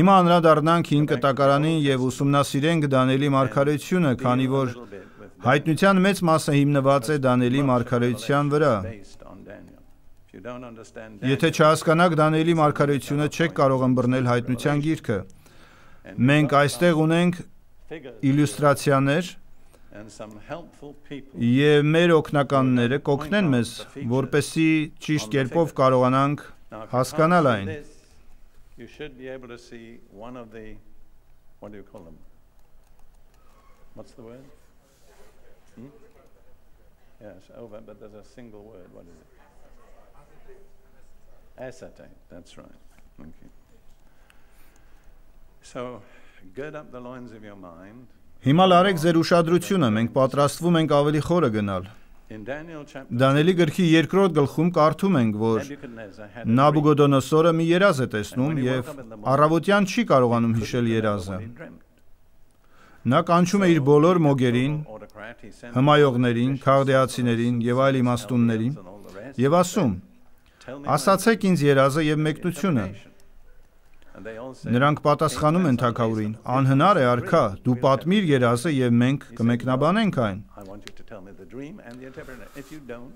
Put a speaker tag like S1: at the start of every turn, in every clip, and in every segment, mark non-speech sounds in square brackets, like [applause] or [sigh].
S1: Հիմա անդրադառնանք հին կտակարանին եւ ուսումնասիրենք Դանիելի մարգարեությունը, քանի որ հայտնության մեծ մասը հիմնված է Դանիելի մարգարեության վրա։ Եթե չհասկանաք Դանիելի մարգարեությունը, չեք կարող ըմբռնել հայտնության գիրքը։ Մենք այստեղ ունենք իլյուստրացիաներ, Եվ մեր օգնականները կօգնեն մեզ, որպեսի ճիշտ կերպով կարողանանք հասկանալ այն
S2: you should be able to see one of the, what do you call them? What's the word? Hmm? Yes, over, but there's a single word. What is it? Acetate, that's right. Thank you. So, gird up the loins of your mind.
S1: Հիմա լարեք ձեր ուշադրությունը, մենք պատրաստվում ենք ավելի խորը գնալ։ Դանելի գրքի երկրորդ գլխում կարդում ենք, որ Նաբուգոդոնոսորը մի երազ է տեսնում եւ առավոտյան չի կարողանում հիշել երազը։ Նա կանչում է իր բոլոր մոգերին, հմայողներին, քաղդեացիներին եւ այլ իմաստուններին եւ ասում. Ասացեք ինձ երազը եւ մեկնությունը, Նրանք պատասխանում են թակավորին. «Անհնար է, արքա, դու պատմիր երազը եւ մենք կմեկնաբանենք այն»։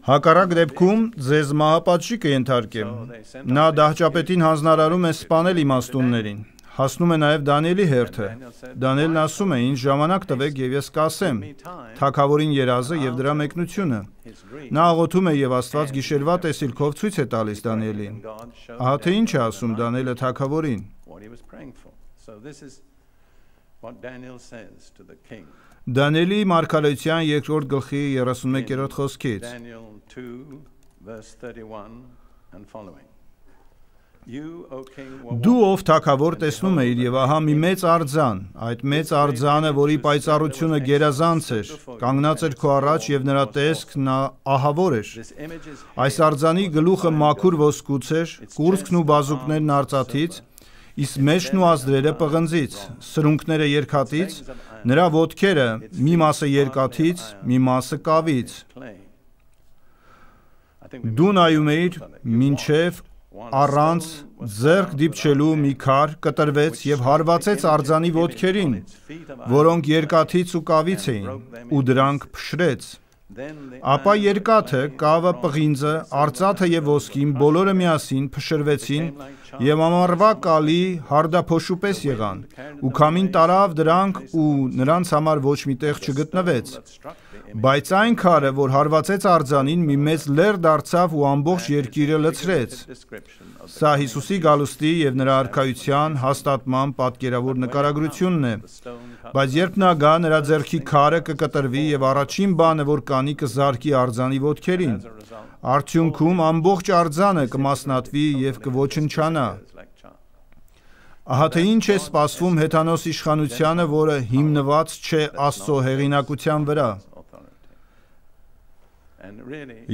S1: Հակառակ դեպքում ձեզ մահապատժի կենթարկեմ։ Նա դահճապետին հանձնարարում է սպանել իմաստուններին։ Հասնում է նաև Դանիելի հերթը։ Դանիելն ասում է. «Ինչ ժամանակ տվեք եւ ես կասեմ»։ Թակավորին երազը եւ դրա մեկնությունը։ Նա աղոթում է եւ Աստված գիշերվա տեսիլքով ցույց է տալիս Դանիելին։ Ահա թե ինչ է ասում Դանիելը թակավորին
S2: he was praying for. So this is what Daniel says to the king.
S1: Դանիելի մարգարեության երկրորդ գլխի 31-րդ խոսքից
S2: Daniel 2 verse 31 and following. Դու
S1: ով թակավոր տեսնում էիր եւ ահա մի մեծ արձան, այդ մեծ արձանը, որի պայծառությունը գերազանց էր, կանգնած էր քո առաջ եւ նրա տեսքն ահավոր էր։ Այս արձանի գլուխը մաքուր ոսկուց էր, կուրծքն ու բազուկներն արծաթից, իսկ մեջն ու ազդրերը պղնձից, սրունքները երկաթից, նրա ոտքերը մի մասը երկաթից, մի մասը կավից։ Դու նայում էիր մինչև առանց ձեռք դիպչելու մի քար կտրվեց եւ հարվածեց արձանի ոտքերին, որոնք երկաթից ու կավից էին ու դրանք փշրեց։ Ապա երկաթը, կավը, պղինձը, արծաթը եւ ոսկին բոլորը միասին փշրվեցին եւ ամառվա կալի հարդափոշուպես եղան ու քամին տարավ դրանք ու նրանց համար ոչ մի տեղ չգտնվեց բայց այն քարը որ հարվածեց արձանին մի մեծ լեր դարձավ ու ամբողջ երկիրը լցրեց սա Հիսուսի գալուստի եւ նրա արքայության հաստատման պատկերավոր նկարագրությունն է բայց երբ նա գա նրա ձեռքի քարը կկտրվի եւ առաջին բանը որ կանի կզարկի արձանի ոտքերին Արդյունքում ամբողջ արձանը կմասնատվի եւ կոչնչանա։ Ահա թե ինչ է սպասվում հեթանոս իշխանությանը, որը հիմնված չէ Աստծո հեղինակության վրա։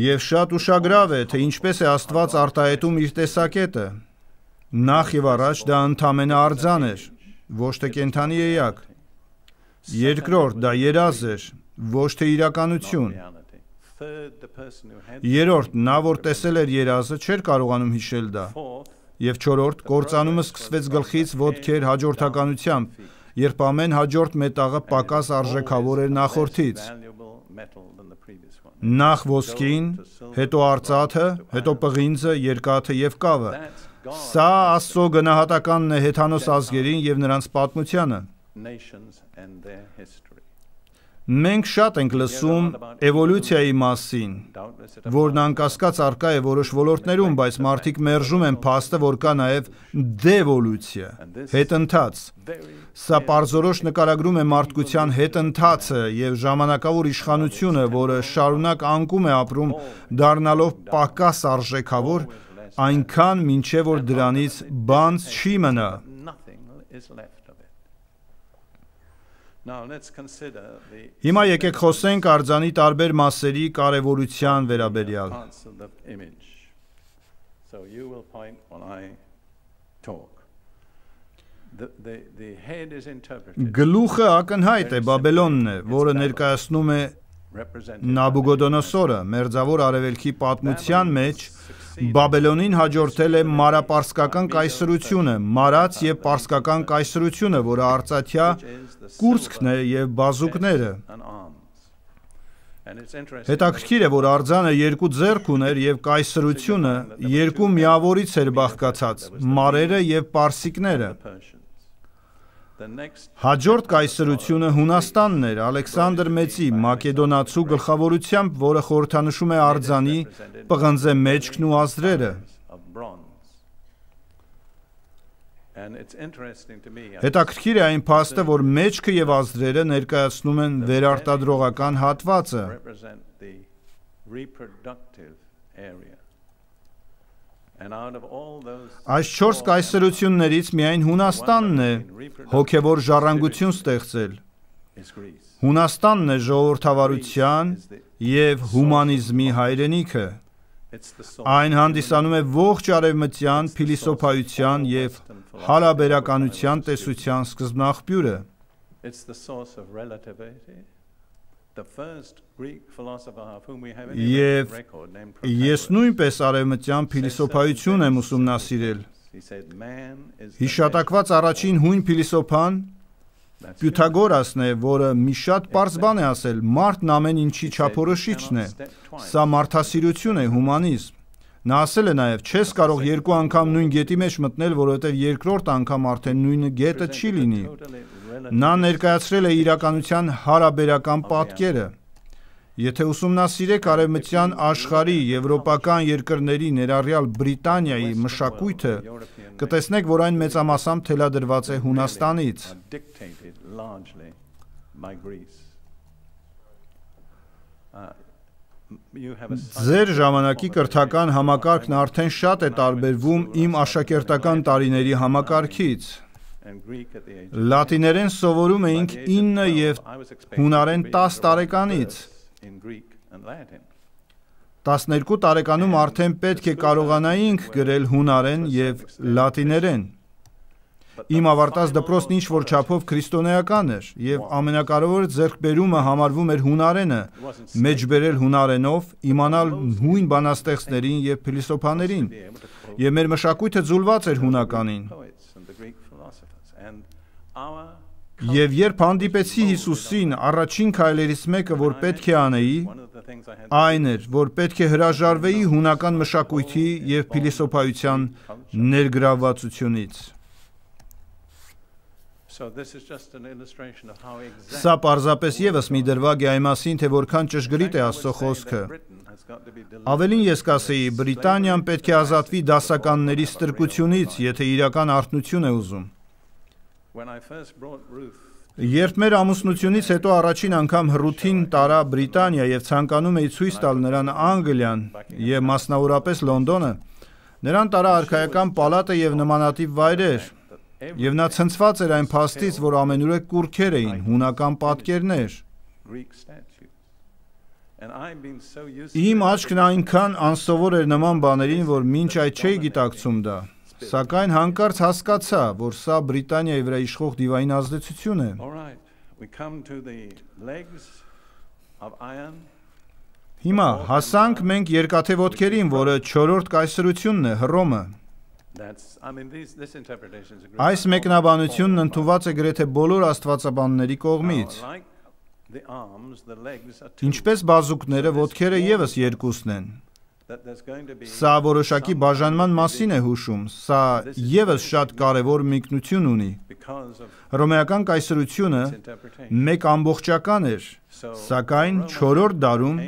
S1: Եվ շատ ուշագրավ է, թե ինչպես է Աստված արտահայտում իր տեսակետը։ Նախ եւ առաջ դա ընդամենը արձան էր, ոչ թե կենթանի էակ։ Երկրորդ դա երազ էր, ոչ թե իրականություն։ Երորդ, նա որ տեսել էր երազը, չէր կարողանում հիշել դա։ Եվ չորրորդ, կործանումը սկսվեց գլխից ոտքեր հաջորդականությամբ, երբ ամեն հաջորդ մետաղը պակաս արժեքավոր էր նախորդից։ Նախ ոսկին, հետո արծաթը, հետո պղինձը, երկաթը եւ կավը։ Սա Աստծո գնահատականն է հեթանոս ազգերին եւ նրանց պատմությանը։ Մենք շատ ենք լսում էվոլյուցիայի մասին, որն անկասկած արկա է որոշ ոլորտներում, բայց մարդիկ մերժում են փաստը, որ կա նաև դեվոլյուցիա, հետընթաց։ Սա parzorosh նկարագրում է մարդկության հետընթացը եւ ժամանակավոր իշխանությունը, որը շարունակ անկում է ապրում, դառնալով պակաս արժեքավոր, այնքան ինչեւ որ դրանից բանս չի մնա։ Հիմա եկեք խոսենք արձանի տարբեր մասերի կարևորության վերաբերյալ։
S2: So you will point when I talk. Գլուխը ակնհայտ է
S1: Բաբելոնն է, որը ներկայացնում է Նաբուգոդոնոսորը մերձավոր արևելքի պատմության մեջ Բաբելոնին հաջորդել է մարապարսկական կայսրությունը, մարած եւ պարսկական կայսրությունը, որը արծաթյա կուրսկն է եւ բազուկները։ Հետաքրքիր է, որ արձանը երկու ձեռք ուներ եւ կայսրությունը երկու միավորից էր բաղկացած՝ մարերը եւ պարսիկները։ Հաջորդ կայսրությունը Հունաստանն էր Ալեքսանդր Մեծի Մակեդոնացու գլխավորությամբ, որը խորհրդանշում է արձանի, պղնձե մեջքն ու ազդրերը։
S2: Հետաքրքիր է այն փաստը, որ
S1: մեջքը եւ ազդրերը ներկայացնում են վերարտադրողական հատվածը։
S2: Այս 4
S1: կայսրություններից միայն Հունաստանն է հոգևոր ժառանգություն ստեղծել։ Հունաստանն է ժողովրդավարության եւ հումանիզմի հայրենիքը։ Այն հանդիսանում է ողջ արևմտյան փիլիսոփայության եւ հարաբերականության տեսության սկզբնաղբյուրը։
S2: Եվ ես
S1: նույնպես արևմտյան փիլիսոփայություն եմ ուսումնասիրել։ Հիշատակված առաջին հույն փիլիսոփան Պյութագորասն է, որը մի շատ པարզ բան է ասել. մարդն ամեն ինչի չափորոշիչն է։ Սա մարդասիրություն է, հումանիզմ։ Նա ասել է նաև, չես կարող երկու անգամ նույն գետի մեջ մտնել, որովհետև երկրորդ անգամ արդեն նույնը գետը չի լինի։ Նա ներկայացրել է իրականության հարաբերական պատկերը։ Եթե ուսումնասիրեք արևմտյան աշխարհի եվրոպական երկրների ներառյալ Բրիտանիայի մշակույթը, կտեսնեք, որ այն մեծամասամբ թելադրված է Հունաստանից։
S2: uh, Ձեր
S1: ժամանակի կրթական համակարգն արդեն շատ է տարբերվում իմ աշակերտական տարիների համակարգից։
S2: Լատիներեն սովորում էինք 9 եւ հունարեն 10 տարեկանից։
S1: 12 տարեկանում արդեն պետք է կարողանայինք գրել հունարեն եւ լատիներեն։ Իմ ավարտած դպրոցն ինչ որ չափով քրիստոնեական էր եւ ամենակարևոր ձեռքբերումը համարվում էր հունարենը, մեջբերել հունարենով, իմանալ հույն բանաստեղծներին եւ փիլիսոփաներին։ Եվ մեր մշակույթը ձուլված էր հունականին։ Եվ երբ հանդիպեցի Հիսուսին, առաջին քայլերից մեկը, որ պետք է անեի, այն էր, որ պետք է հրաժարվեի հունական մշակույթի եւ փիլիսոփայության ներգրավվածությունից։ Սա պարզապես եւս մի դրվագ է այն մասին, թե որքան ճշգրիտ է Աստծո խոսքը։ Ավելին ես կասեի, Բրիտանիան պետք է ազատվի դասականների ստրկությունից, եթե իրական արթնություն է ուզում։ Երբ մեր ամուսնությունից հետո առաջին անգամ Հրութին տարա Բրիտանիա եւ ցանկանում էի ցույց տալ նրան Անգլիան եւ մասնավորապես Լոնդոնը, նրան տարա արխայական պալատը եւ նմանատիպ վայրեր։ Եվ նա ցնցված էր այն փաստից, որ ամենուրեք կուրքեր էին, հունական պատկերներ։ Իմ աչքն այնքան անսովոր էր նման բաներին, որ ոչ այդ չէի գիտակցում դա։ Սակայն հանկարծ հասկացա, որ սա Բրիտանիայի վրա իշխող դիվային ազդեցություն է։ Հիմա հասանք մենք երկաթե ոտքերին, որը 4-րդ կայսրությունն է, Հռոմը։ Այս մեկնաբանությունն ընդունված է գրեթե բոլոր աստվածաբանների կողմից։ Ինչպես բազուկները, ոտքերը եւս երկուսն են։ Սա որոշակի բաժանման մասին է հուշում, սա եւս շատ կարեւոր միկնություն ունի։ Հռոմեական կայսրությունը մեկ ամբողջական էր, սակայն 4-րդ դարում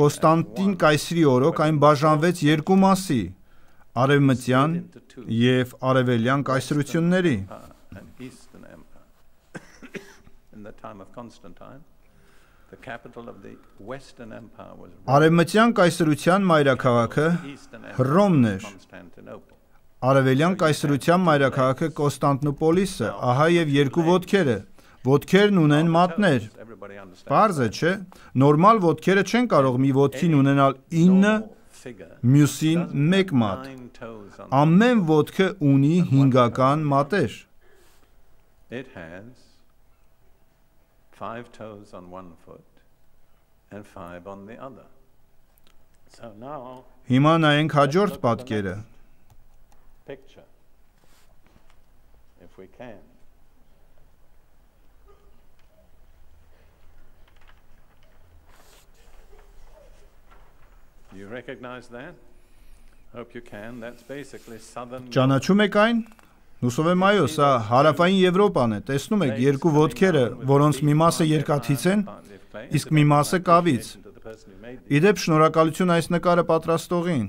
S1: Կոստանտին կայսրի օրոք այն բաժանվեց երկու մասի՝ արևմտյան եւ արևելյան կայսրությունների։ uh,
S2: [coughs] In the time of Constantine
S1: Արևմտյան կայսրության մայրաքաղաքը Հռոմն էր։ Արևելյան կայսրության մայրաքաղաքը Կոստանդնուպոլիսը, ահա եւ երկու ոդքերը։ Ոդքերն ունեն մատներ։ Պարզ է, չէ՞։ Նորմալ ոդքերը չեն կարող մի ոդքին ունենալ 9, մյուսին 1 մատ։ Ամեն ոդքը ունի 5-ական մատեր։
S2: It has five toes on one foot and five on the other. So now
S1: Հիմա նայենք հաջորդ պատկերը։
S2: Picture. If we can. You recognize that? Hope you can. That's basically southern
S1: Ճանաչում եք այն։ Լուսովեմայո, սա հարավային Եվրոպան է։ Տեսնում եք երկու ոդքերը, որոնց մի մասը երկաթից են, իսկ մի մասը կավից։ Իդեպ շնորհակալություն այս նկարը պատրաստողին։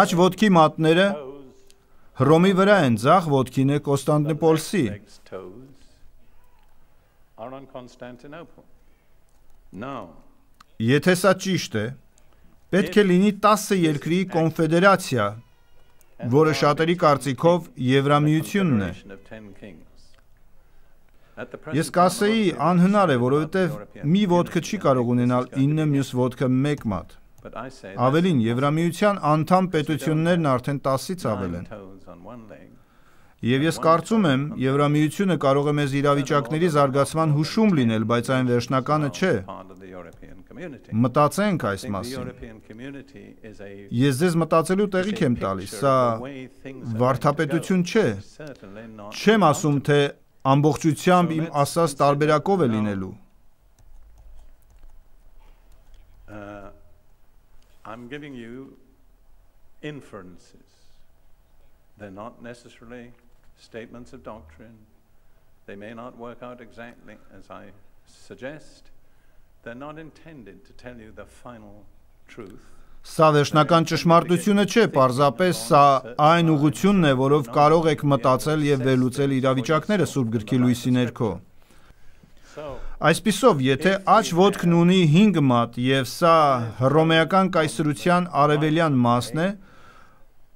S1: Աչ ոդքի մատները Հռոմի վրա են, ցախ ոդքին է Կոստանդնուպոլսի։ Եթե սա ճիշտ է, պետք է լինի 10 երկրի կոնֆեդերացիա, որը շատերի կարծիքով Եվրամիությունն է։ Ես կասեի, անհնար է, որովհետև մի ոդկը չի կարող ունենալ 9 մյուս ոդկը 1 մատ։ Ավելին, Եվրամիության անդամ պետություններն արդեն 10-ից ավել են։ Եվ ես կարծում եմ, Եվրամիությունը կարող է մեզ իրավիճակների զարգացման հուշում լինել, բայց այն վերջնականը չէ։ Մտածենք այս մասին։
S2: Ես ձեզ մտածելու տեղիք եմ տալիս, սա վարթապետություն չէ։
S1: Չեմ ասում, թե ամբողջությամբ իմ ասած տարբերակով է լինելու։
S2: uh, I'm giving you inferences. They're not necessarily statements of doctrine. They may not work out exactly as I suggest, They're not intended to tell you the final truth.
S1: Սա վերջնական ճշմարտությունը չէ, պարզապես սա այն ուղությունն է, որով կարող եք մտածել եւ վերլուծել իրավիճակները Սուրբ Գրքի լույսի ներքո։ Այսպիսով, եթե աջ ոդքն ունի 5 մատ եւ սա հռոմեական կայսրության արևելյան մասն է,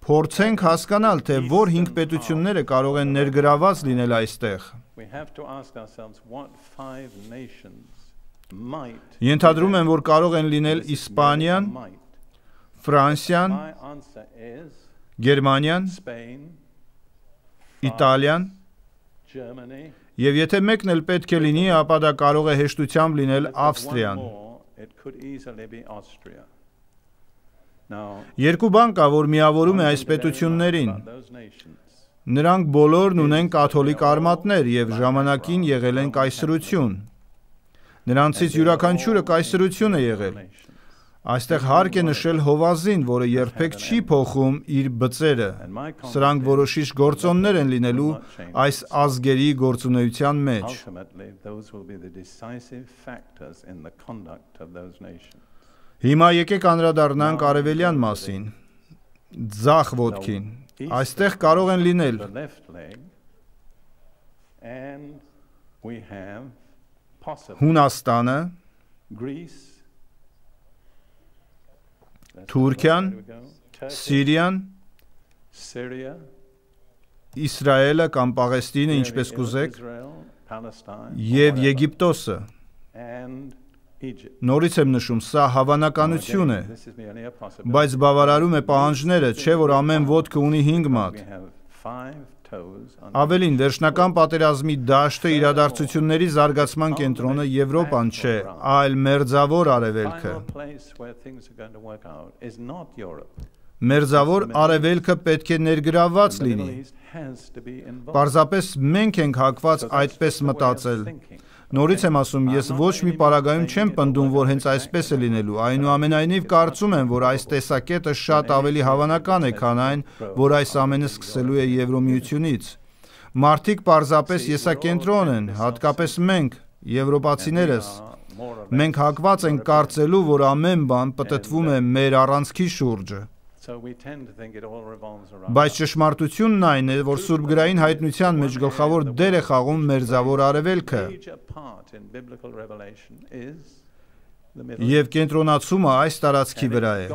S1: փորձենք հասկանալ, թե որ 5 պետությունները կարող են ներգրաված լինել այստեղ։
S2: We have to ask ourselves what five nations
S1: Ենթադրում են, որ կարող են լինել Իսպանիան, Ֆրանսիան, Գերմանիան, Իտալիան, եւ եթե մեկն էլ պետք է լինի, ապա դա կարող է հեշտությամբ լինել Ավստրիան։ Երկու բան կա, որ միավորում է այս պետություններին։ Նրանք բոլորն ունեն կաթոլիկ արմատներ եւ ժամանակին եղել են կայսրություն։ Նրանցից uh, յուրաքանչյուրը կայսրություն է եղել։ Այստեղ հարկ է նշել Հովազին, որը երբեք չի փոխում իր բծերը։ Սրանք որոշիչ գործոններ են լինելու այս ազգերի գործունեության մեջ։ Հիմա եկեք անդրադառնանք արևելյան մասին։ Ձախ ոտքին։ Այստեղ կարող են լինել
S2: and we have
S1: Հունաստանը,
S2: Թուրքիան, Սիրիան,
S1: Իսրայելը կամ Պաղեստինը, ինչպես կուզեք, եւ Եգիպտոսը։
S2: Նորից եմ նշում, սա հավանականություն է, բայց բավարարում
S1: է պահանջները, չէ որ ամեն ոդկը ունի 5 մատ։ Ավելին, վերջնական պատերազմի դաշտը իրադարձությունների զարգացման կենտրոնը Եվրոպան չէ, այլ մերձավոր արևելքը։ Մերձավոր արևելքը պետք է ներգրաված լինի։ Պարզապես մենք ենք հակված այդպես մտածել։ Նորից եմ ասում, ես ոչ մի պարագայում չեմ պնդում, որ հենց այսպես է լինելու։ Այնուամենայնիվ կարծում եմ, որ այս տեսակետը շատ ավելի հավանական է, քան այն, որ այս ամենը սկսելու է Եվրոմիությունից։ Մարդիկ պարզապես եսակենտրոն են, հատկապես մենք, եվրոպացիներս։ Մենք հակված ենք կարծելու, որ ամեն բան պտտվում է մեր առանցքի շուրջը։
S2: Բայց ճշմարտությունն այն է, որ Սուրբ գրային հայտնության մեջ գլխավոր
S1: դեր է խաղում մերձավոր արևելքը։ Եվ կենտրոնացումը այս տարածքի վրա է։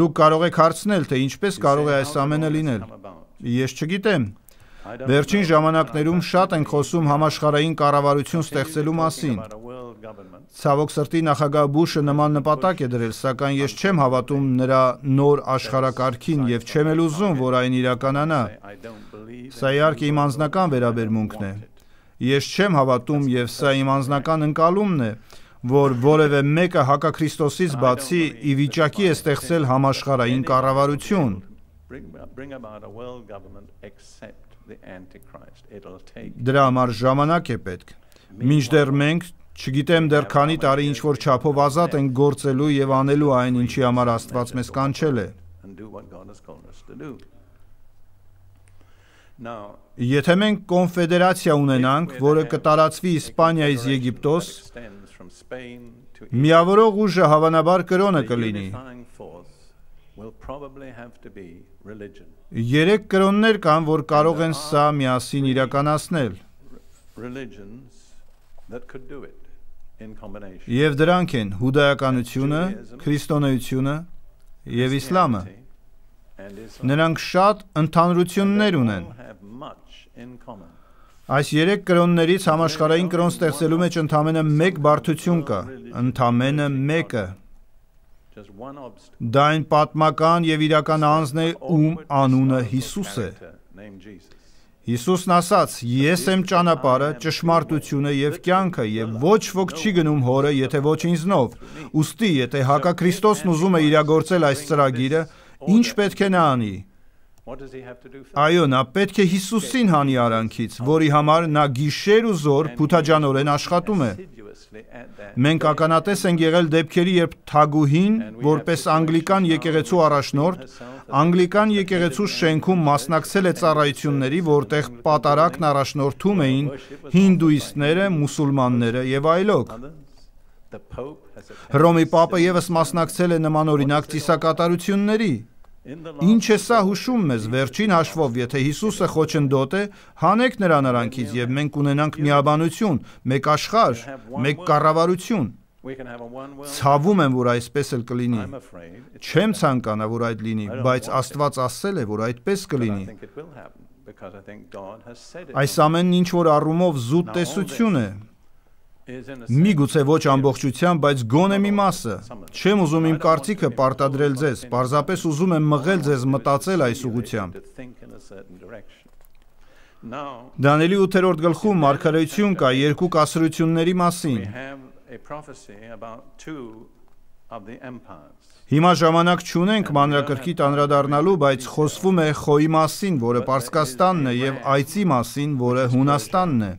S1: Դուք կարող եք հարցնել, թե ինչպես կարող է այս ամենը լինել։ Ես չգիտեմ։ Վերջին ժամանակներում շատ են խոսում համաշխարհային կառավարություն ստեղծելու մասին։ Ցավոք սրտի նախագահ Բուշը նման նպատակ է դրել, սակայն ես չեմ հավատում նրա նոր աշխարակարգին եւ չեմ էլ ուզում, որ այն իրականանա։ Սա իհարկե իմ անձնական վերաբերմունքն է։ Ես չեմ հավատում եւ սա իմ անձնական ընկալումն է, որ որևէ մեկը հակաքրիստոսից բացի ի վիճակի է ստեղծել համաշխարային կառավարություն։ Դրա համար ժամանակ է պետք։ Մինչդեռ մենք Չգիտեմ դեռ քանի տարի ինչ որ չափով ազատ են գործելու եւ անելու այն ինչի համար Աստված մեզ կանչել է։ Եթե մենք կոնֆեդերացիա ունենանք, որը կտարածվի Իսպանիայից Եգիպտոս, միավորող ուժը հավանաբար կրոնը կլինի։ Երեք կրոններ կան, որ կարող են սա միասին իրականացնել։
S2: that could do it. Եվ
S1: դրանք են հուդայականությունը, քրիստոնեությունը եւ իսլամը։ Նրանք շատ ընդհանրություններ ունեն։ Այս երեք կրոններից համաշխարհային կրոն ստեղծելու մեջ ընդամենը մեկ բարդություն կա, ընդամենը մեկը։ Դա այն պատմական եւ իրական անձն է, ում անունը Հիսուս է։ Հիսուսն ասաց. Ես եմ ճանապարհը, ճշմարտությունը եւ կյանքը, եւ ոչ ոք չի գնում հորը, եթե ոչ ինձնով։ Ոստի, եթե հակա Քրիստոսն ուզում է իրագործել այս ծրագիրը, ինչ պետք է նա անի։
S2: Այո,
S1: նա պետք է Հիսուսին հանի արանքից, որի համար նա գիշեր ու զոր փութաջանորեն աշխատում է։ Մենք ականատես ենք եղել դեպքերի, երբ Թագուհին, որպես անգլիկան եկեղեցու առաջնորդ, անգլիկան եկեղեցու շենքում մասնակցել է ծառայությունների, որտեղ պատարակն առաջնորդում էին հինդուիստները, մուսուլմանները եւ այլոք։ Հռոմի Պապը եւս մասնակցել է նմանօրինակ ծիսակատարությունների։ Ինչ է սա հուշում մեզ վերջին հաշվով, եթե Հիսուսը խոչընդոտ է, հանեք նրան նրանքից եւ մենք ունենանք միաբանություն, մեկ աշխարհ, մեկ կառավարություն։ Ցավում եմ, որ այսպես էլ կլինի։ Չեմ ցանկանա, որ այդ լինի, բայց Աստված ասել է, որ այդպես կլինի։ Այս ամենն ինչ որ առումով զուտ տեսություն է, Միգուցե ոչ ամբողջությամբ, բայց գոնե մի մասը։ Չեմ ուզում իմ կարծիքը պարտադրել ձեզ, պարզապես ուզում եմ մղել ձեզ մտածել այս ուղությամբ։ Դանիելի 8-րդ գլխում մարգարեություն կա երկու կասրությունների մասին։ Հիմա ժամանակ չունենք մանրակրկիտ անդրադառնալու, բայց խոսվում է Խոյի մասին, որը Պարսկաստանն է, եւ Այծի մասին, որը Հունաստանն է։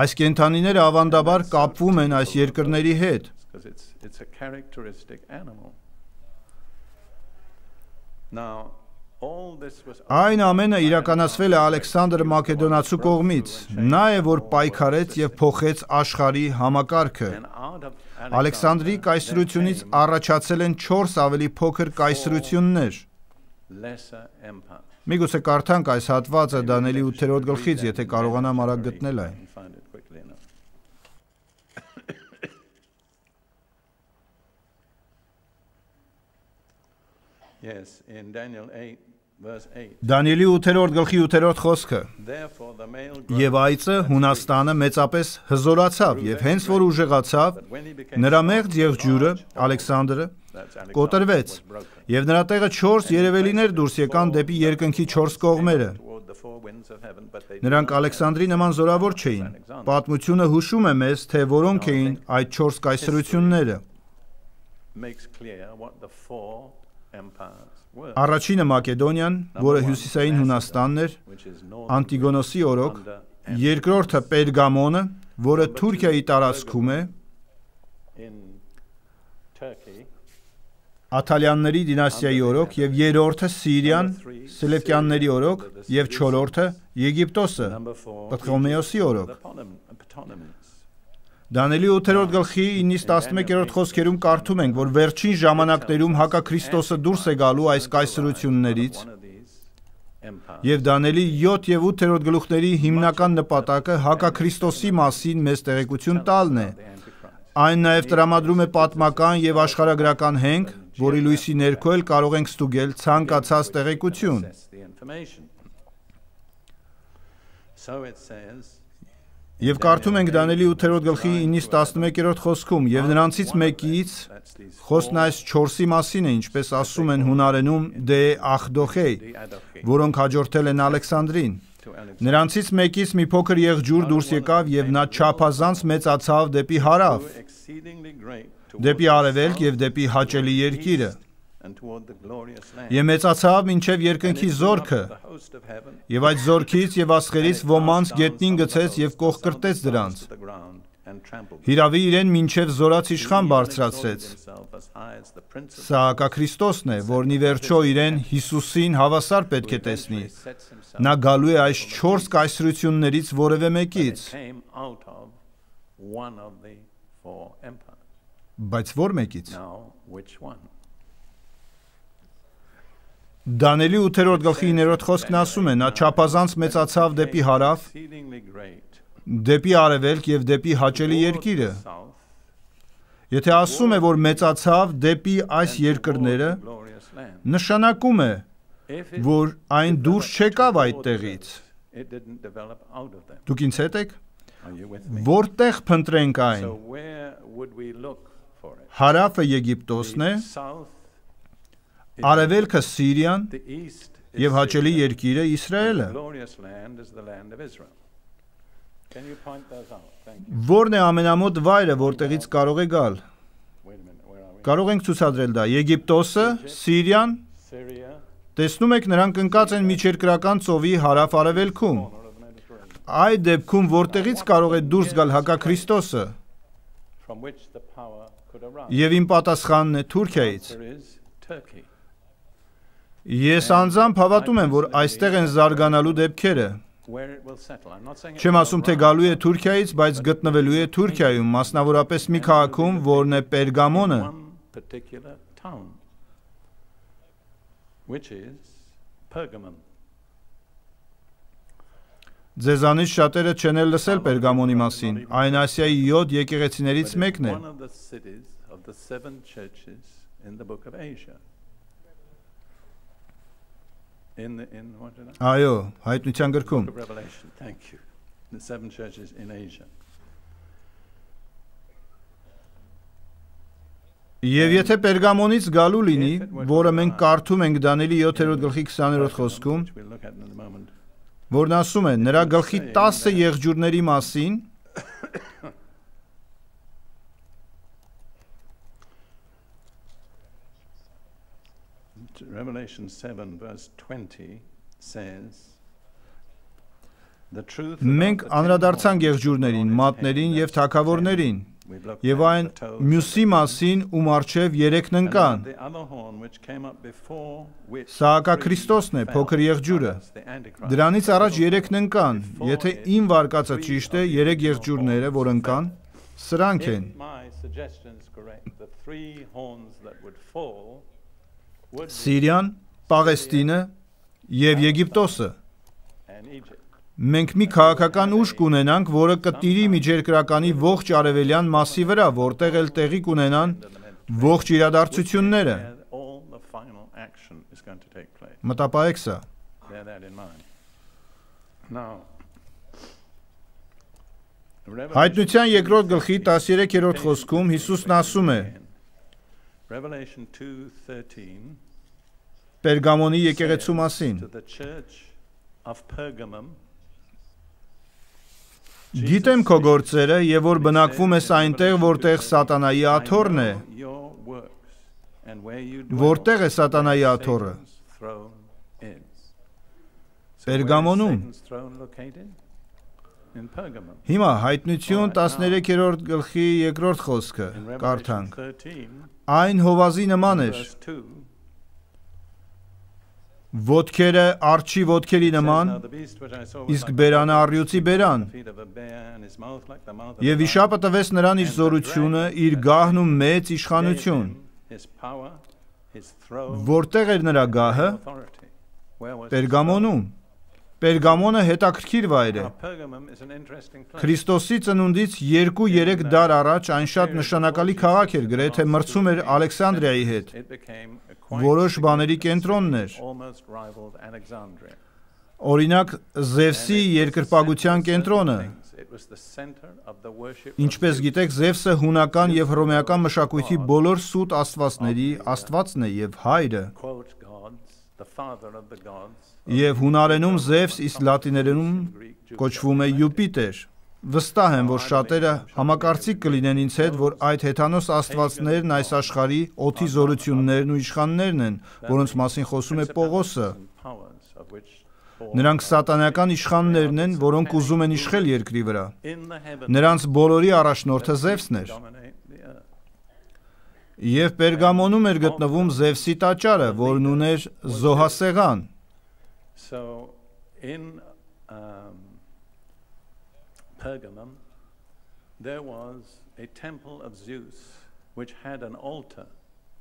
S1: Այս կենթանիները ավանդաբար կապվում են այս երկրների հետ։ Now Այն ամենը իրականացվել է Ալեքսանդր Մակեդոնացու կողմից։ Նա է, որ պայքարեց եւ փոխեց աշխարհի համակարգը։ Ալեքսանդրի կայսրությունից առաջացել են 4 ավելի փոքր կայսրություններ։ Միգուցե կարդանք այս հատվածը Դանիելի 8-րդ գլխից, եթե կարողանամ արագ գտնել այն։
S2: Yes, in Daniel 8
S1: Դանիելի 8-րդ գլխի 8-րդ խոսքը. Եվ այծը Հունաստանը մեծապես հզորացավ եւ հենց որ ուժեղացավ նրա մեղձ եղջյուրը Ալեքսանդրը կոտրվեց, եւ նրա տեղը 4 երևելիներ դուրս եկան դեպի երկնքի 4 կողմերը։ Նրանք Ալեքսանդրի նման զորավոր չէին։ Պատմությունը հուշում է մեզ, թե որոնք էին այդ 4 կայսրությունները։ Առաջինը Մակեդոնիան, որը հյուսիսային Հունաստանն էր, Անտիգոնոսի օրոք, երկրորդը Պերգամոնը, որը Թուրքիայի տարածքում է, Աթալյանների դինաստիայի օրոք եւ երրորդը Սիրիան, Սելևկյանների օրոք եւ չորրորդը Եգիպտոսը, Պտղոմեոսի օրոք։ Դանիելի 8-րդ գլխի 9-ից 11-րդ խոսքերում կարդում ենք, որ վերջին ժամանակներում հակաքրիստոսը դուրս է գալու այս կայսրություններից։ Եվ Դանիելի 7 եւ 8-րդ գլուխների հիմնական նպատակը հակաքրիստոսի մասին մեզ տեղեկություն տալն է։ Այն նաև տրամադրում է պատմական եւ աշխարհագրական հենք, որի լույսի ներքո էլ կարող ենք ստուգել ցանկացած տեղեկություն։ Եվ կարդում ենք Դանելի 8-րդ գլխի 9-ից 11-րդ խոսքում, եւ նրանցից մեկից խոսքն այս 4-ի մասին է, ինչպես ասում են հունարենում դե ախդոխեյ, որոնք հաջորդել են Ալեքսանդրին։ Նրանցից մեկից մի փոքր եղջյուր դուրս եկավ եւ նա չափազանց մեծացավ դեպի հարավ դեպի արևելք եւ դեպի հաճելի երկիրը։
S2: Եվ մեծացավ մինչև երկնքի զորքը, եւ այդ
S1: զորքից եւ աստղերից ոմանց գետնին գցեց եւ կողքրտեց դրանց։ Հիրավի իրեն մինչև զորաց իշխան բարձրացրեց։ Սա հակաքրիստոսն է, որն ի վերջո իրեն Հիսուսին հավասար պետք է տեսնի։ Նա գալու է այս 4 կայսրություններից որևէ մեկից։ Բայց ո՞ր մեկից։
S2: No, which one?
S1: Դանելի 8-րդ գլխի 9-րդ խոսքն ասում է. նա չափազանց մեծացավ դեպի հարավ, դեպի արևելք եւ դեպի հաճելի երկիրը։ Եթե ասում է, որ մեծացավ դեպի այս երկրները, նշանակում է, որ այն դուրս չեկավ այդ տեղից։ Դուք ինձ հետ եք։ Որտեղ փնտրենք
S2: այն։
S1: Հարավը Եգիպտոսն է, արևելքը Սիրիան եւ հաճելի երկիրը Իսրայելը։ Որն է ամենամոտ վայրը, որտեղից կարող է գալ։ Կարող ենք ցուցադրել դա։ Եգիպտոսը, Սիրիան։ Տեսնում եք, նրանք ընկած են միջերկրական ծովի հարավ-արևելքում։ Այդ դեպքում որտեղից կարող է դուրս գալ հակա Քրիստոսը։ Եվ իմ պատասխանն է Թուրքիայից։ Ես անձամբ հավատում եմ, որ այստեղ են զարգանալու դեպքերը։
S2: Չեմ ասում, թե գալու
S1: է Թուրքիայից, բայց գտնվելու է Թուրքիայում, մասնավորապես մի քաղաքում, որն է Պերգամոնը,
S2: which is Pergamum.
S1: Ձեզանից շատերը չեն էլ լսել Պերգամոնի մասին։ Այն Ասիայի 7 եկեղեցիներից մեկն է։
S2: Այո, հայտնության գրքում։ The seven churches in Asia.
S1: Եվ եթե Պերգամոնից գալու լինի, որը մենք կարդում ենք Դանիելի 7-րդ գլխի 20-րդ խոսքում, որն ասում է նրա գլխի 10 եղջյուրների մասին
S2: Revelation 7 verse 20 says Մենք
S1: անդրադարձանք եղջյուրներին, մատներին եւ թակավորներին եւ այն մյուսի մասին, ում արչև երեքն ընկան։
S2: Սա Քրիստոսն է, փոքր եղջյուրը։ Դրանից
S1: առաջ երեքն ընկան։ Եթե իմ վարկածը ճիշտ է, երեք եղջյուրները, որ ընկան, սրանք են։ Սիրիան, Պաղեստինը եւ Եգիպտոսը։ Մենք մի քաղաքական ուժ կունենանք, որը կտիրի միջերկրականի ողջ արևելյան մասի վրա, որտեղ էլ տեղի կունենան ողջ իրադարձությունները։ Մտապահեք սա։ Հայտնության երկրորդ գլխի 13-րդ խոսքում Հիսուսն ասում է. Պերգամոնի եկեղեցու մասին Գիտեմ քո գործերը եւ որ բնակվում ես այնտեղ, որտեղ սատանայի աթոռն է։ Որտեղ է սատանայի աթոռը։
S2: Պերգամոնում։ Հիմա հայտնություն 13-րդ
S1: գլխի 2-րդ խոսքը կարդանք։ Այն հովազի նման էր, ոտքերը արջի ոտքերի նման, իսկ բերանը առյուծի բերան։
S2: Եվ վիշապը տվեց նրան իր զորությունը,
S1: իր գահն ու մեծ իշխանություն։ Որտեղ էր նրա գահը։ Պերգամոնում։ Պերգամոնը հետաքրքիր վայր է։ Քրիստոսի ծնունդից 2-3 դար առաջ այն շատ նշանակալի քաղաք էր, գրեթե մրցում էր Ալեքսանդրիայի հետ։ Որոշ բաների կենտրոնն էր։ Օրինակ Զևսի երկրպագության կենտրոնը։ Ինչպես գիտեք, Զևսը հունական եւ հռոմեական մշակույթի բոլոր սուտ աստվածների աստվածն է եւ հայրը։ Եվ հունարենում Զևս, իսկ լատիներենում կոչվում է Յուպիտեր։ Վստահ եմ, որ շատերը համակարծիք կլինեն ինձ հետ, որ այդ հեթանոս աստվածներն այս աշխարհի օթի զորություններն ու իշխաններն են, որոնց մասին խոսում է Պողոսը։ Նրանք սատանական իշխաններն են, որոնք ուզում են իշխել երկրի վրա։ Նրանց բոլորի առաջնորդը Զևսն էր։ Եվ Պերգամոնում էր գտնվում Զևսի տաճարը, որն ուներ զոհասեղան,
S2: So in um, Pergamum, there was a temple of Zeus which had an altar.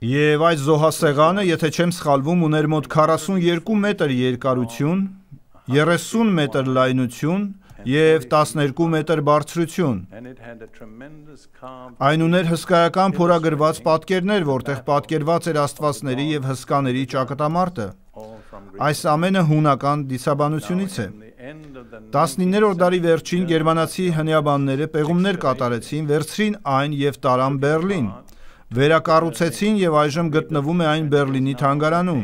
S1: Եվ այս զոհասեղանը, եթե չեմ սխալվում, ուներ մոտ 42 մետր երկարություն, 30 մետր լայնություն և 12 մետր բարձրություն։ Այն ուներ հսկայական փորագրված պատկերներ, որտեղ պատկերված էր աստվածների և հսկաների ճակատամարտը։ Այս ամենը հունական դիսաբանությունից է։ 19-րդ դարի վերջին գերմանացի հնեաբանները պեղումներ կատարեցին, վերցրին այն եւ տարան Բերլին։ Վերակառուցեցին եւ այժմ գտնվում է այն Բերլինի թանգարանում։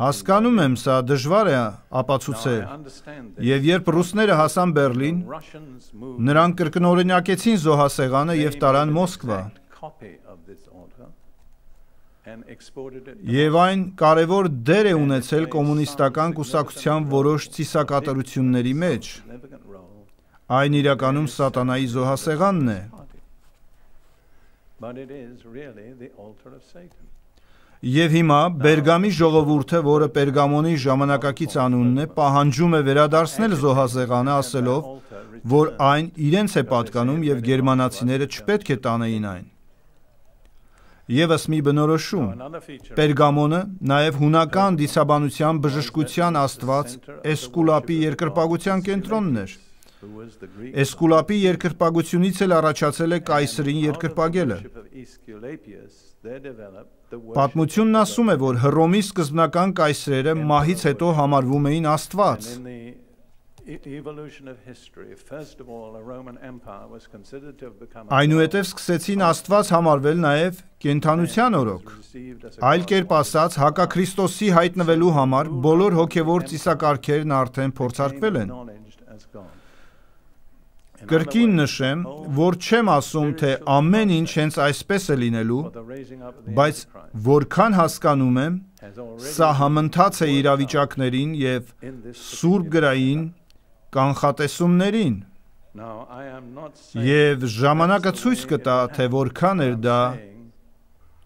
S1: Հասկանում եմ, սա դժվար է ապացուցել։ Եվ երբ ռուսները հասան Բերլին, նրանք կրկնօրինակեցին զոհասեղանը եւ տարան Մոսկվա։ Եվ այն կարևոր դեր է ունեցել կոմունիստական կուսակցության որոշ ցիսակատարությունների մեջ։ Այն իրականում սատանայի զոհասեղանն է։ Եվ հիմա Բերգամի ժողովուրդը, որը Պերգամոնի ժամանակակից անունն է, պահանջում է վերադարձնել զոհասեղանը ասելով, որ այն իրենց է պատկանում եւ գերմանացիները չպետք է տանեին այն։ Եվս մի բնորոշում. Պերգամոնը նաև հունական դիսաբանության բժշկության աստված Էսկուլապի երկրպագության կենտրոնն էր։ Էսկուլապի երկրպագությունից էլ առաջացել է կայսրին երկրպագելը։
S2: Պատմությունն
S1: ասում է, որ Հռոմի սկզբնական կայսրերը մահից հետո համարվում էին աստված։
S2: Այնուհետև
S1: սկսեցին Աստված համարվել նաև կենթանության օրոք։ Այլ կերպ ասած, հակաքրիստոսի հայտնվելու համար բոլոր հոգևոր ծիսակարգերն արդեն փորձարկվել են։ Կրկին նշեմ, որ չեմ ասում, թե ամեն ինչ հենց այսպես է լինելու, բայց որքան հասկանում եմ, սա համընթաց է իրավիճակներին եւ սուրբ գրային կանխատեսումներին։ Եվ ժամանակը ցույց կտա, թե որքան էր դա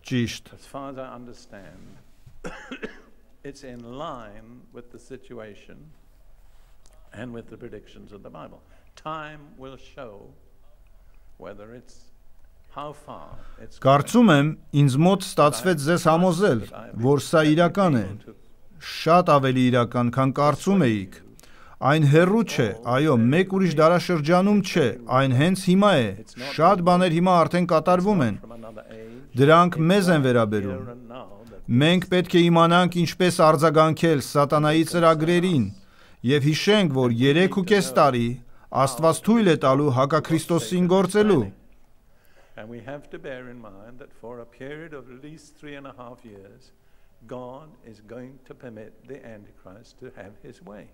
S1: ճիշտ։
S2: [coughs] It's in line with the situation and with the predictions of the Bible. Time will show whether it's Կարծում
S1: եմ, ինձ մոտ ստացվեց ձեզ համոզել, որ սա իրական է։ Շատ ավելի իրական, քան կարծում էիք։ Այն հերրու չէ, այո, մեկ ուրիշ դարաշրջանում չէ, այն հենց հիմա է։ Շատ բաներ հիմա արդեն կատարվում են։ Դրանք մեզ են վերաբերում։ Մենք պետք է իմանանք ինչպես արձագանքել սատանայի ծրագրերին եւ հիշենք, որ 3.5 տարի Աստված թույլ է տալու հակաքրիստոսին գործելու։
S2: And we have to bear in mind that for a period of at least three and a half years, God is going to permit the Antichrist to have his way.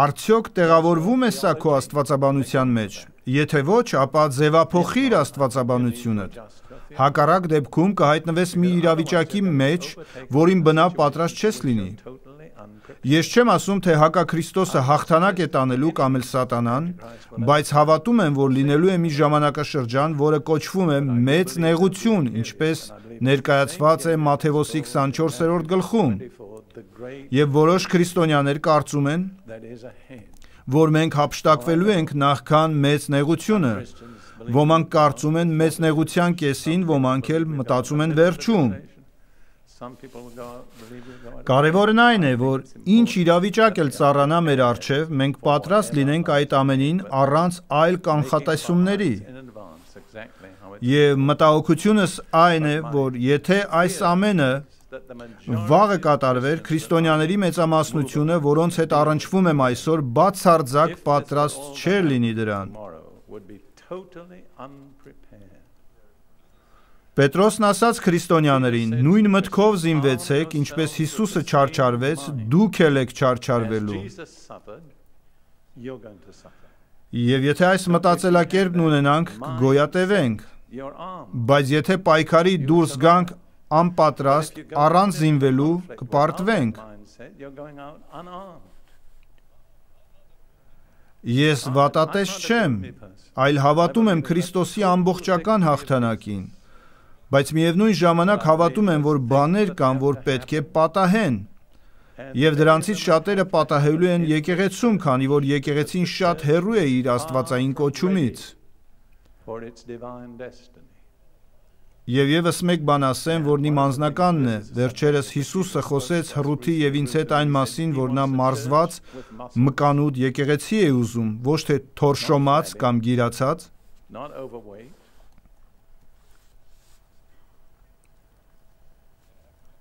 S1: Արդյոք տեղավորվում է սա քո աստվածաբանության մեջ։ Եթե ոչ, ապա ձևափոխիր աստվածաբանությունդ։ Հակառակ դեպքում կհայտնվես մի իրավիճակի մեջ, որին բնավ պատրաստ չես լինի։ Ես չեմ ասում, թե հակաքրիստոսը հաղթանակ է տանելու կամ էլ սատանան, բայց հավատում եմ, որ լինելու է մի ժամանակաշրջան, որը կոչվում է մեծ նեղություն, ինչպես ներկայացված է Մաթեոսի 24-րդ գլխում։ Եվ որոշ քրիստոնյաներ կարծում են, որ մենք հապշտակվելու ենք նախքան մեծ նեղությունը։ Ոմանք կարծում են մեծ նեղության կեսին, ոմանք էլ մտածում են վերջում։ Կարևորն այն է, որ ինչ իրավիճակ էլ ծառանա մեր արչև, մենք պատրաստ լինենք այդ ամենին առանց այլ կանխատեսումների։ Եվ մտահոգությունս այն է, որ եթե այս ամենը Վաղը կատարվեր քրիստոնյաների մեծամասնությունը, որոնց հետ առնչվում եմ այսօր, բացարձակ պատրաստ չէր լինի դրան։ Պետրոսն ասաց քրիստոնյաներին. նույն մտքով զինվեցեք, ինչպես Հիսուսը չարչարվեց, դուք էլ եք չարչարվելու։ Եվ եթե այս մտածելակերպն ունենանք, գոյատևենք։ Բայց եթե պայքարի դուրս գանք անպատրաստ, առանց զինվելու կպարտվենք։ Ես վատատես չեմ, այլ հավատում եմ Քրիստոսի ամբողջական հաղթանակին, բայց միևնույն ժամանակ հավատում եմ, որ բաներ կան, որ պետք է պատահեն։ Եվ դրանցից շատերը պատահելու են եկեղեցում, քանի որ եկեղեցին շատ հեռու է իր աստվածային կոչումից։
S2: for its divine destiny.
S1: Եվ եւս մեկ բան ասեմ, որն իմ անձնականն է։ Վերջերս Հիսուսը խոսեց Հռութի եւ ինձ հետ այն մասին, որ նա մարզված մկանուտ եկեղեցի է ուզում, ոչ թե թորշոմած կամ գիրացած,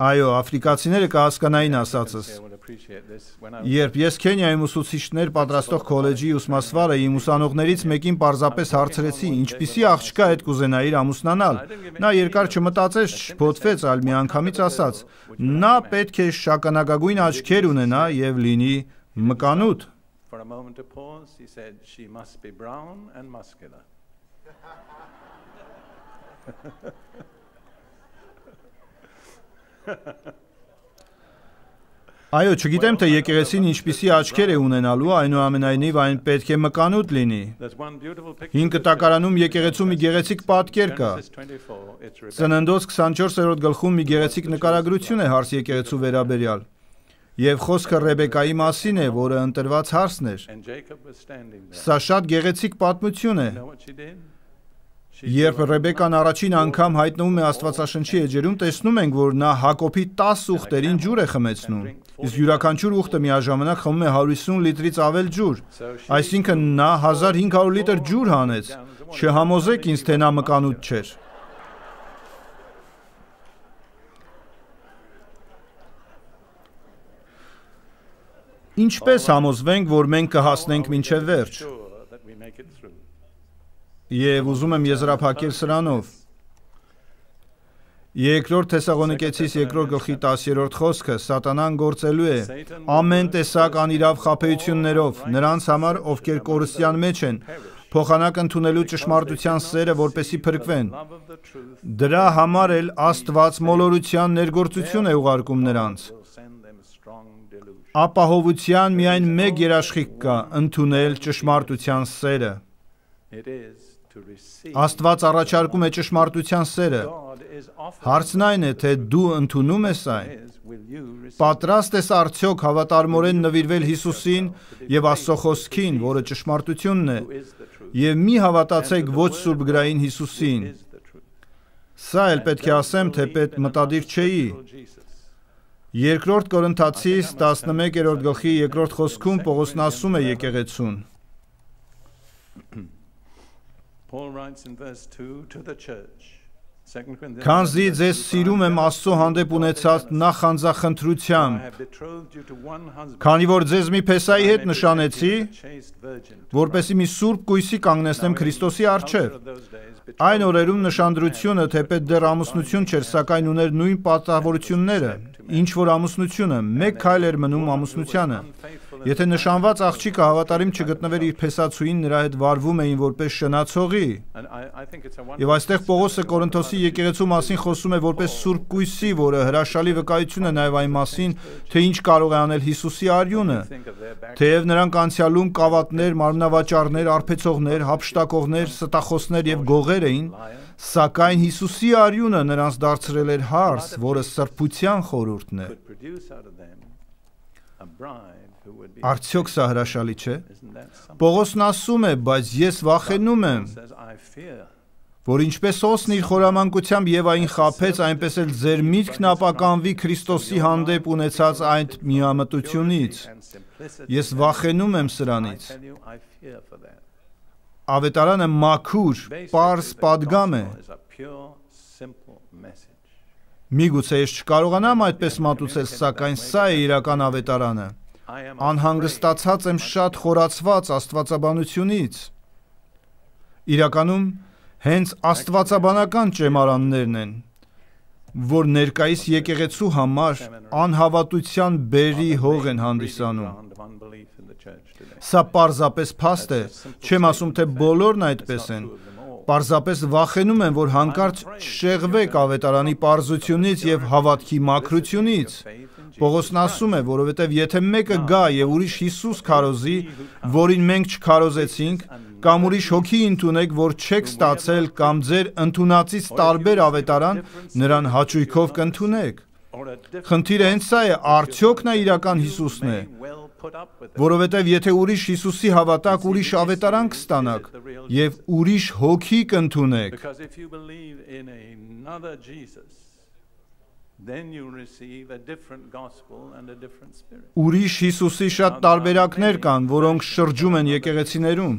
S1: Այո, աֆրիկացիները կհասկանային ասածս։ Երբ ես Քենիայում ուսուցիչներ պատրաստող քոլեջի ուսմասվարը իմ ուսանողներից մեկին պարզապես հարցրեցի, ինչպիսի աղջկա հետ կուզենա իր ամուսնանալ։ Նա երկար չմտածեց, շփոթվեց, այլ միանգամից ասաց. «Նա պետք է շագանակագույն աչքեր ունենա եւ լինի մկանուտ»։
S2: For a moment of pause, he said, She must be brown and muscular.
S1: Այո, չգիտեմ թե եկեղեցին ինչպիսի աչքեր է ունենալու, այնուամենայնիվ այն պետք է մկանուտ լինի։ Հին կտակարանում եկեղեցու մի գեղեցիկ պատկեր կա։ Ծննդոց 24-րդ գլխում մի գեղեցիկ նկարագրություն է հարս եկեղեցու վերաբերյալ։ Եվ խոսքը Ռեբեկայի մասին է, որը ընտրված հարցն էր։ Սա շատ գեղեցիկ պատմություն է։ Երբ Ռեբեկան առաջին անգամ հայտնվում է Աստվածաշնչի էջերում, տեսնում ենք, որ նա Հակոբի 10 ուխտերին ջուր է խմեցնում։ Իսկ յուրաքանչյուր ուխտը միաժամանակ խմում է 150 լիտրից ավել ջուր։ Այսինքն նա 1500 լիտր ջուր հանեց։ Չհամոզեք ինձ, թե նա մկանուտ չէր։ Ինչպես համոզվենք, որ մենք կհասնենք ոչ վերջ։ Եվ ուզում եմ եզրափակել սրանով։ Երկրորդ Թեսաղոնիկեցիս 2-րդ գլխի 10-րդ խոսքը Սատանան գործելու է ամեն տեսակ անիրավ խաբեություններով նրանց համար, ովքեր կորստյան մեջ են, փոխանակ ընդունելու ճշմարտության սերը, որպեսի փրկվեն։ Դրա համար էլ Աստված մոլորության ներգործություն է ուղարկում նրանց։ Ապահովության միայն մեկ երաշխիք կա՝ ընդունել ճշմարտության սերը։ It is Աստված առաջարկում է ճշմարտության սերը։ Հարցն այն է, թե դու ընդունում ես այն։ Պատրաստ ես արդյոք հավատարմորեն նվիրվել Հիսուսին եւ Աստծո խոսքին, որը ճշմարտությունն է, եւ մի հավատացեք ոչ Սուրբ գրային Հիսուսին։ Սա էլ պետք է ասեմ, թե պետ մտադիր չէի։ Երկրորդ Կորինթացիս 11-րդ գլխի 2-րդ խոսքում Պողոսն ասում է եկեղեցուն.
S2: Քանզի ձեզ
S1: սիրում եմ Աստծո հանդեպ ունեցած նախանձախնդրությամբ,
S2: քանի որ ձեզ մի փեսայի հետ նշանեցի,
S1: որպեսի մի սուրբ կույսի կանգնեցնեմ Քրիստոսի առջև։ Այն օրերում նշանդրությունը թեպետ դեռ ամուսնություն չէր, սակայն ուներ նույն պատահավորությունները ինչ որ ամուսնությունը, մեկ քայլ էր մնում ամուսնությանը։ Եթե նշանված աղջիկը հավատարիմ չգտնվեր իր փեսացուին, նրա հետ վարվում էին որպես շնացողի։ Եվ այստեղ Պողոսը Կորինթոսի եկեղեցու մասին խոսում է որպես սուրբ կույսի, որը հրաշալի վկայություն է նաև այն մասին, թե ինչ կարող է անել Հիսուսի արյունը։ Թեև նրանք անցյալում կավատներ, մարմնավաճառներ, արփեցողներ, հապշտակողներ, ստախոսներ եւ գողեր էին, Սակայն Հիսուսի արյունը նրանց դարձրել էր հարս, որը սրբության խորհուրդն է։ Արդյոք սա հրաշալի չէ։ Պողոսն ասում է, բայց ես վախենում եմ, որ ինչպես ոսն իր խորամանկությամբ Եվային խափեց, այնպես էլ ձեր միտքն ապականվի Քրիստոսի հանդեպ ունեցած այդ միամտությունից։ Ես վախենում եմ սրանից։ Ավետարանը մաքուր, པարս падգամ է։ Միգուցե ես չկարողանամ այդպես մատուցել, սակայն սա է իրական ավետարանը։ Անհանգստացած եմ շատ խորացված Աստվածաբանությունից։ Իրականում հենց Աստվածաբանական ճեմարաններն են, որ ներկայիս եկեղեցու համար անհավատության բերի հող են հանդիսանում։ Սա պարզապես փաստ է։ Չեմ ասում, թե բոլորն այդպես են։ Պարզապես վախենում եմ, որ հանկարծ շեղվեք ավետարանի պարզությունից եւ հավատքի մաքրությունից։ Պողոսն ասում է, որովհետև եթե մեկը գա եւ ուրիշ Հիսուս քարոզի, որին մենք չքարոզեցինք, կամ ուրիշ հոգի ընդունեք, որ չեք ստացել կամ ձեր ընդունածից տարբեր ավետարան, նրան հաճույքով կընդունեք։ Խնդիրը հենց սա է, արդյոք նա իրական Հիսուսն է։ Որովհետև եթե ուրիշ Հիսուսի հավատաք, ուրիշ ավետարան կստանաք եւ ուրիշ հոգի կընդունեք։ Ուրիշ Հիսուսի շատ տարբերակներ կան, որոնք շրջում են եկեղեցիներում։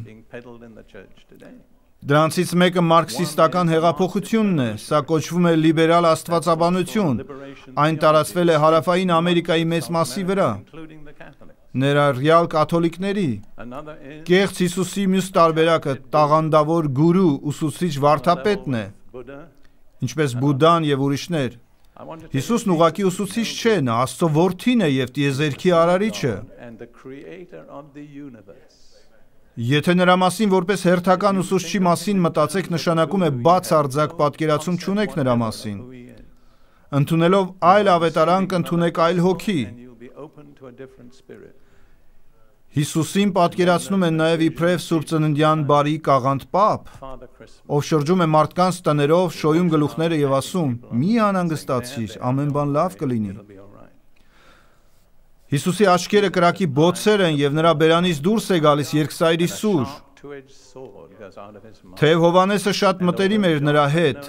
S1: Դրանցից մեկը մարքսիստական հեղափոխությունն է, սա կոչվում է լիբերալ աստվածաբանություն։ Այն տարածվել է հարավային Ամերիկայի մեծ մասի վրա ներառյալ կաթոլիկների։ Կեղծ Հիսուսի մյուս տարբերակը տաղանդավոր գուրու ուսուցիչ վարդապետն է, ինչպես Բուդան եւ ուրիշներ։ Հիսուսն ուղակի ուսուցիչ չէ, նա Աստծո որդին է եւ տիեզերքի արարիչը։ Եթե նրա մասին որպես հերթական ուսուցչի մասին մտածեք, նշանակում է բաց արձակ պատկերացում չունեք նրա մասին։ Ընթունելով այլ ավետարանք, ընթունեք այլ հոգի։
S2: open to a different spirit.
S1: Հիսուսին պատկերացնում են նաև իբրև Սուրբ Ծննդյան բարի կաղանդ պապ, ով շրջում է մարդկանց տներով, շոյում գլուխները եւ ասում. «Մի անհանգստացիր, ամեն բան լավ կլինի»։ Հիսուսի աչքերը կրակի բոցեր են եւ նրա բերանից դուրս է գալիս երկսայրի
S2: սուր։
S1: Թեև Հովանեսը շատ մտերիմ էր նրա հետ,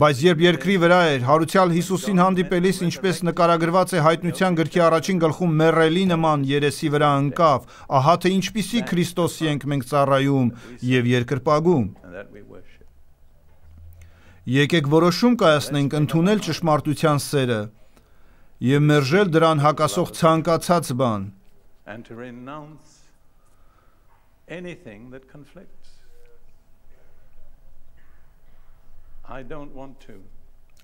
S1: բայց երբ երկրի վրա էր հարուցյալ Հիսուսին հանդիպելիս, ինչպես նկարագրված է հայտնության գրքի առաջին գլխում մեռելի նման երեսի վրա ընկավ, ահա թե ինչպիսի Քրիստոսի ենք մենք ծառայում եւ երկրպագում։ Եկեք որոշում կայացնենք ընդունել ճշմարտության սերը եւ մերժել դրան հակասող ցանկացած բան and
S2: to renounce anything that conflicts I don't want to.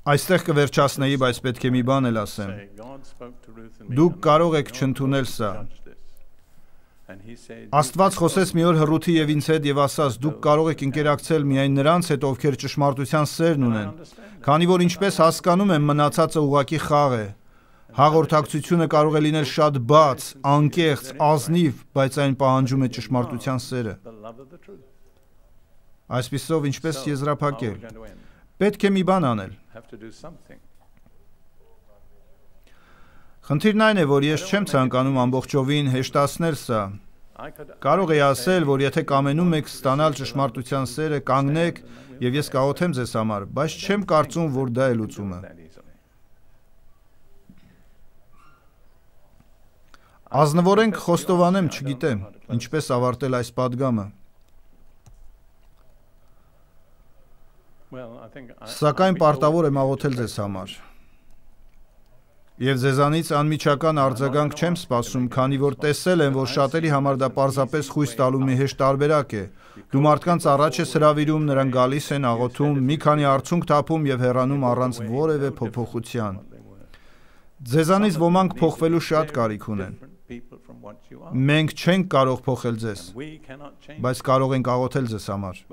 S1: Այստեղ կվերջացնեի, բայց պետք է մի բան էլ ասեմ։ Դուք կարող եք չընդունել սա։ Աստված խոսեց մի օր Հռութի եւ ինձ հետ եւ ասաց. դուք կարող եք ինտերակցիալ միայն նրանց հետ, ովքեր ճշմարտության սերն ունեն։ Քանի որ ինչպես հասկանում եմ, մնացածը ուղակի խաղ է։ Հաղորդակցությունը կարող է լինել շատ բաց, անկեղծ, ազնիվ, բայց այն պահանջում է ճշմարտության սերը։ Այսպիսով ինչպես եզրափակել։ Պետք է մի բան անել։ Խնդիրն այն է, որ ես չեմ ցանկանում ամբողջովին հեշտացնել սա։ Կարող եի ասել, որ եթե կամենում եք ստանալ ճշմարտության սերը, կանգնեք եւ ես կաղոթեմ ձեզ համար, բայց չեմ կարծում, որ դա է լուծումը։ Ազնվորեն կխոստովանեմ, չգիտեմ, ինչպես ավարտել այս падգամը։
S2: Uh, Սակայն uh, պարտավոր
S1: եմ աղոթել ձեզ համար։ Եվ ձեզանից անմիջական արձագանք չեմ սպասում, քանի որ տեսել եմ, որ շատերի համար դա պարզապես խույս տալու մի հեշտ տարբերակ է։ Դու մարդկանց առաջ ես հravirում, նրան գալիս են աղոթում, մի քանի արցունք թափում եւ հեռանում առանց որևէ փոփոխության։ Ձեզանից ոմանք փոխվելու շատ կարիք ունեն։
S2: Մենք չենք կարող փոխել ձեզ, բայց կարող ենք աղոթել ձեզ համար։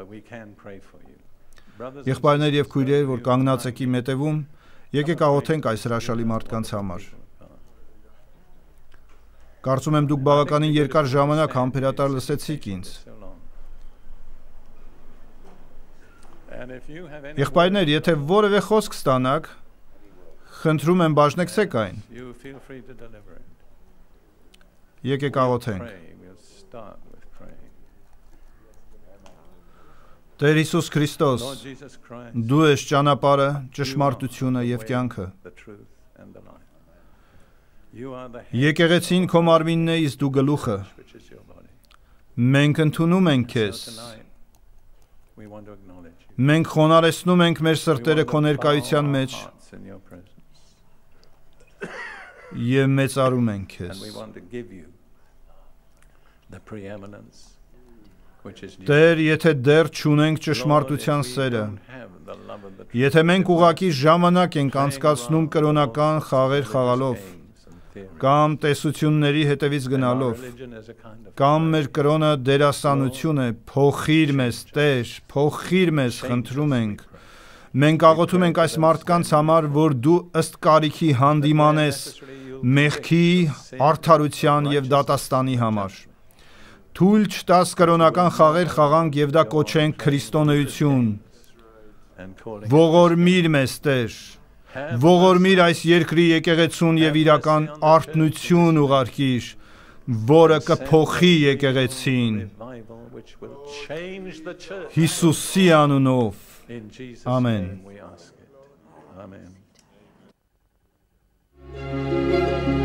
S2: Եղբայրներ
S1: եւ քույրեր, որ կանգնած եք իմ հետևում, եկեք աղոթենք այս հրաշալի մարդկանց համար։ Կարծում եմ դուք բավականին երկար ժամանակ համբերատար լսեցիք ինձ։ Եղբայրներ, եթե որևէ խոսք ստանաք, խնդրում եմ բաժնեկցեք այն։ Եկեք
S2: աղոթենք։
S1: Տեր Հիսուս Քրիստոս, դու ես ճանապարհը, ճշմարտությունը եւ կյանքը։ Եկեղեցին քո մարմինն է, իսկ դու գլուխը։ Մենք ընդունում ենք քեզ։
S2: Մենք խոնարհեցնում ենք մեր սրտերը քո ներկայության մեջ։
S1: Եվ մեծարում ենք քեզ։
S2: The preeminence Տեր, եթե
S1: դեռ չունենք ճշմարտության սերը, եթե մենք ուղակի ժամանակ ենք անցկացնում կրոնական խաղեր խաղալով, կամ տեսությունների հետևից գնալով, կամ մեր կրոնը դերասանություն է, փոխիր մեզ, Տեր, փոխիր մեզ, խնդրում ենք։ Մենք աղոթում ենք այս մարդկանց համար, որ դու ըստ կարիքի հանդիմանես մեղքի, արդարության եւ դատաստանի համար։ Թույլ չտաս կրոնական խաղեր խաղանք եւ դա կոչենք քրիստոնեություն։ Ողորմիր մեզ Տեր։ Ողորմիր այս երկրի եկեղեցուն եւ իրական արտնություն ուղարկիր, որը կփոխի եկեղեցին։ Հիսուսի անունով։ Ամեն։
S2: Ամեն։ Thank you.